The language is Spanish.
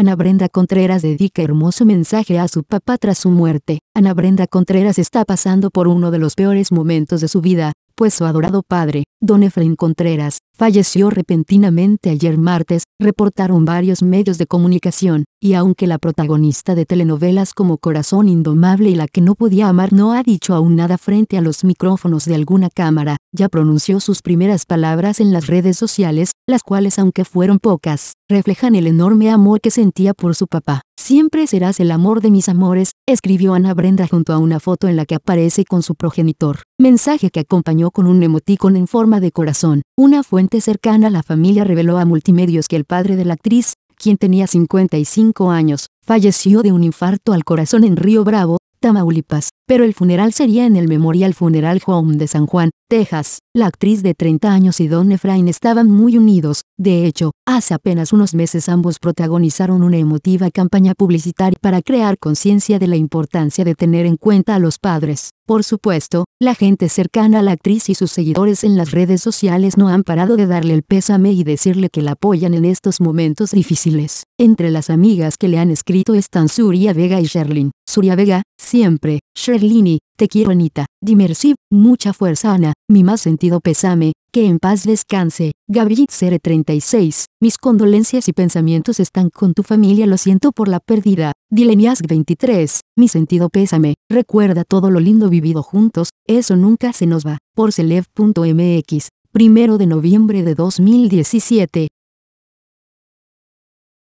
Ana Brenda Contreras dedica hermoso mensaje a su papá tras su muerte. Ana Brenda Contreras está pasando por uno de los peores momentos de su vida, pues su adorado padre, don Efraín Contreras, falleció repentinamente ayer martes, reportaron varios medios de comunicación, y aunque la protagonista de telenovelas como Corazón Indomable y La que no podía amar no ha dicho aún nada frente a los micrófonos de alguna cámara, ya pronunció sus primeras palabras en las redes sociales, las cuales aunque fueron pocas, reflejan el enorme amor que sentía por su papá. Siempre serás el amor de mis amores, escribió Ana Brenda junto a una foto en la que aparece con su progenitor. Mensaje que acompañó con un emoticón en forma de corazón. Una fuente cercana a la familia reveló a Multimedios que el padre de la actriz, quien tenía 55 años, falleció de un infarto al corazón en Río Bravo, Tamaulipas, pero el funeral sería en el Memorial Funeral Home de San Juan, Texas. La actriz de 30 años y Don Efraín estaban muy unidos, de hecho, hace apenas unos meses ambos protagonizaron una emotiva campaña publicitaria para crear conciencia de la importancia de tener en cuenta a los padres. Por supuesto, la gente cercana a la actriz y sus seguidores en las redes sociales no han parado de darle el pésame y decirle que la apoyan en estos momentos difíciles. Entre las amigas que le han escrito están Surya Vega y Sherlyn. Surya Vega, siempre, Sherlini, te quiero Anita, Dimersiv, mucha fuerza Ana, mi más sentido pésame, que en paz descanse. Gabriel cere 36, mis condolencias y pensamientos están con tu familia, lo siento por la pérdida. Dilenias 23, mi sentido pésame, recuerda todo lo lindo vivido juntos, eso nunca se nos va. Por celev.mx, primero de noviembre de 2017.